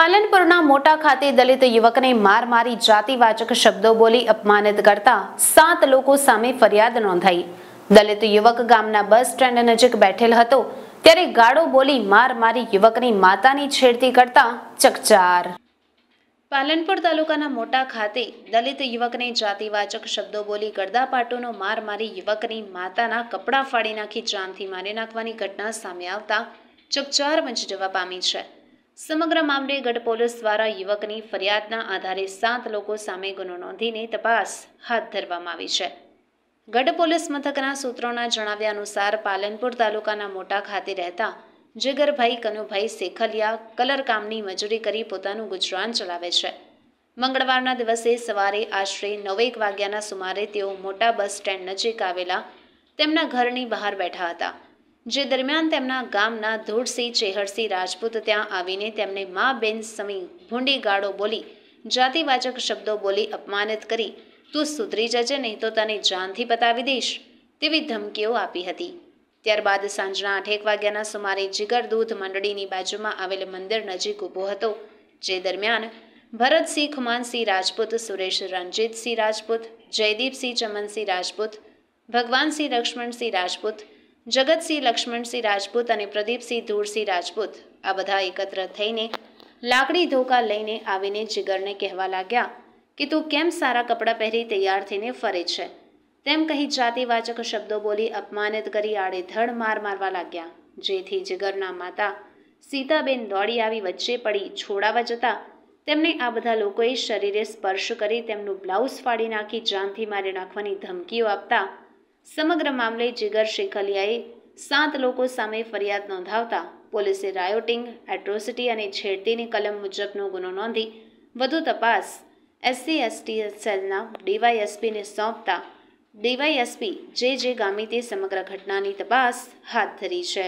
પાલનપુરના મોટા ખાતે દલિત યુવકને માર મારી જાતિવાચક શબ્દો બોલી અપમાનિત કરતા સાત લોકો સામે ફરિયાદ નોંધાઈ દલિત યુવક ગામના બસ સ્ટેન્ડ નજીક બેઠેલ હતો ત્યારે ગાળો બોલી માર મારી યુવકની માતાની છેડતી કરતા ચકચાર પાલનપુર તાલુકાના મોટા ખાતે દલિત યુવકને જાતિવાચક શબ્દો બોલી ગરદાપાટોનો માર મારી યુવકની માતાના કપડાં ફાડી નાખી જાનથી મારી નાખવાની ઘટના સામે આવતા ચકચાર મંચ જવા પામી છે સમગ્ર મામલે ગઢ પોલીસ દ્વારા યુવકની ફરિયાદના આધારે સાત લોકો સામે ગુનો નોંધીને તપાસ હાથ ધરવામાં આવી છે ગઢ પોલીસ મથકના સૂત્રોના જણાવ્યા અનુસાર પાલનપુર તાલુકાના મોટા ખાતે રહેતા જીગરભાઈ કનુભાઈ સેખલિયા કલરકામની મજૂરી કરી પોતાનું ગુજરાન ચલાવે છે મંગળવારના દિવસે સવારે આશરે નવેક વાગ્યાના સુમારે તેઓ મોટા બસ સ્ટેન્ડ નજીક આવેલા તેમના ઘરની બહાર બેઠા હતા જે દરમિયાન તેમના ગામના ધૂળસિંહ ચેહરસિંહ રાજપૂત ત્યાં આવીને તેમને મા બેન સમી ભૂંડી ગાળો બોલી જાતિવાચક શબ્દો બોલી અપમાનિત કરી તું સુધરી જજે નહીં તો તને જાનથી પતાવી દઈશ તેવી ધમકીઓ આપી હતી ત્યારબાદ સાંજના આઠેક વાગ્યાના સુમારે જીગર દૂધ મંડળીની બાજુમાં આવેલ મંદિર નજીક ઊભો હતો જે દરમિયાન ભરતસિંહ ખુમાનસિંહ રાજપૂત સુરેશ રણજીતસિંહ રાજપૂત જયદીપસિંહ ચમનસિંહ રાજપૂત ભગવાનસિંહ લક્ષ્મણસિંહ રાજપૂત જગતસિંહ લક્ષ્મણસિંહ રાજપૂત અને પ્રદીપસિંહ ધૂળસિંહ રાજપૂત આ બધા એકત્ર થઈને લાકડી ધોકા લઈને આવીને જીગરને કહેવા લાગ્યા કે તું કેમ સારા કપડાં પહેરી તૈયાર થઈને ફરે છે તેમ કહી જાતિવાચક શબ્દો બોલી અપમાનિત કરી આડેધડ માર મારવા લાગ્યા જેથી જીગરના માતા સીતાબેન દોડી આવી વચ્ચે પડી છોડાવા જતાં તેમને આ બધા લોકોએ શરીરે સ્પર્શ કરી તેમનું બ્લાઉઝ ફાડી નાખી જાનથી મારી નાખવાની ધમકીઓ આપતા સમગ્ર મામલે જીગર શેખલિયાએ સાત લોકો સામે ફરિયાદ નોંધાવતા પોલીસે રાયોટિંગ એટ્રોસિટી અને છેડતીની કલમ મુજબનો ગુનો નોંધી વધુ તપાસ એસસી એસટી સેલના ડીવાયએસપીને સોંપતા ડીવાયએસપી જે જે ગામી તે સમગ્ર ઘટનાની તપાસ હાથ ધરી છે